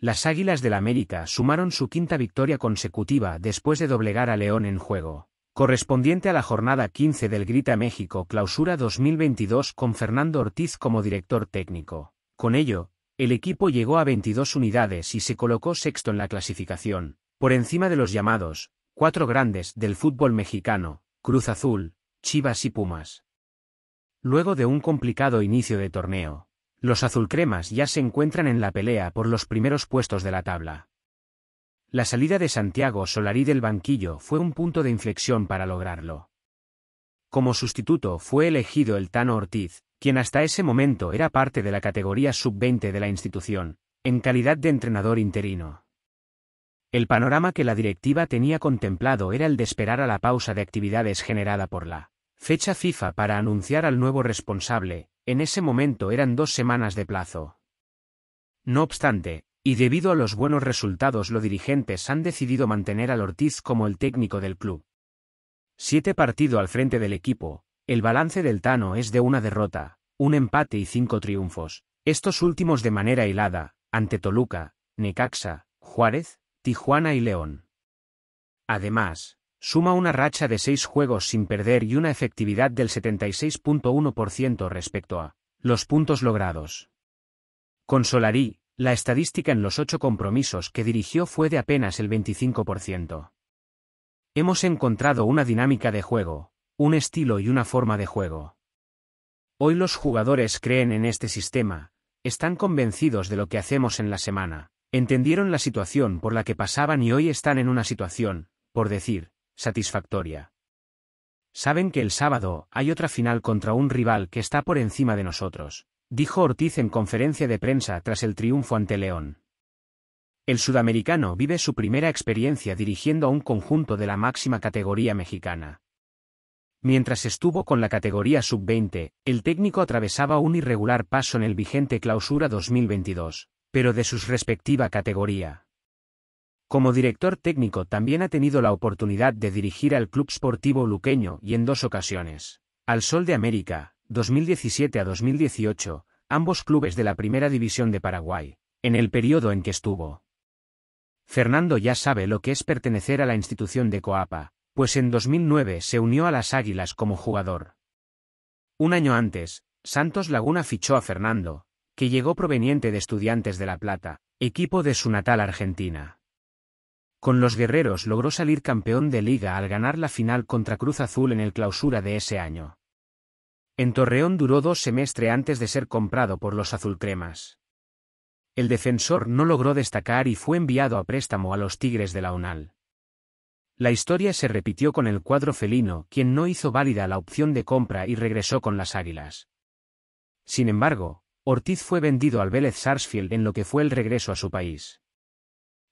Las Águilas del la América sumaron su quinta victoria consecutiva después de doblegar a León en juego, correspondiente a la jornada 15 del Grita México Clausura 2022 con Fernando Ortiz como director técnico. Con ello, el equipo llegó a 22 unidades y se colocó sexto en la clasificación, por encima de los llamados, cuatro grandes del fútbol mexicano, Cruz Azul, Chivas y Pumas. Luego de un complicado inicio de torneo, los azulcremas ya se encuentran en la pelea por los primeros puestos de la tabla. La salida de Santiago Solarí del banquillo fue un punto de inflexión para lograrlo. Como sustituto fue elegido el Tano Ortiz, quien hasta ese momento era parte de la categoría sub-20 de la institución, en calidad de entrenador interino. El panorama que la directiva tenía contemplado era el de esperar a la pausa de actividades generada por la fecha FIFA para anunciar al nuevo responsable, en ese momento eran dos semanas de plazo. No obstante, y debido a los buenos resultados los dirigentes han decidido mantener al Ortiz como el técnico del club. Siete partido al frente del equipo, el balance del Tano es de una derrota, un empate y cinco triunfos, estos últimos de manera hilada, ante Toluca, Necaxa, Juárez, Tijuana y León. Además, Suma una racha de seis juegos sin perder y una efectividad del 76.1% respecto a los puntos logrados. Con la estadística en los ocho compromisos que dirigió fue de apenas el 25%. Hemos encontrado una dinámica de juego, un estilo y una forma de juego. Hoy los jugadores creen en este sistema, están convencidos de lo que hacemos en la semana, entendieron la situación por la que pasaban y hoy están en una situación, por decir, satisfactoria. Saben que el sábado hay otra final contra un rival que está por encima de nosotros, dijo Ortiz en conferencia de prensa tras el triunfo ante León. El sudamericano vive su primera experiencia dirigiendo a un conjunto de la máxima categoría mexicana. Mientras estuvo con la categoría sub-20, el técnico atravesaba un irregular paso en el vigente clausura 2022, pero de su respectiva categoría. Como director técnico también ha tenido la oportunidad de dirigir al Club Sportivo Luqueño y en dos ocasiones. Al Sol de América, 2017 a 2018, ambos clubes de la Primera División de Paraguay, en el periodo en que estuvo. Fernando ya sabe lo que es pertenecer a la institución de Coapa, pues en 2009 se unió a las Águilas como jugador. Un año antes, Santos Laguna fichó a Fernando, que llegó proveniente de Estudiantes de La Plata, equipo de su natal Argentina. Con los guerreros logró salir campeón de liga al ganar la final contra Cruz Azul en el clausura de ese año. En Torreón duró dos semestres antes de ser comprado por los azulcremas. El defensor no logró destacar y fue enviado a préstamo a los Tigres de la UNAL. La historia se repitió con el cuadro felino, quien no hizo válida la opción de compra y regresó con las águilas. Sin embargo, Ortiz fue vendido al Vélez Sarsfield en lo que fue el regreso a su país.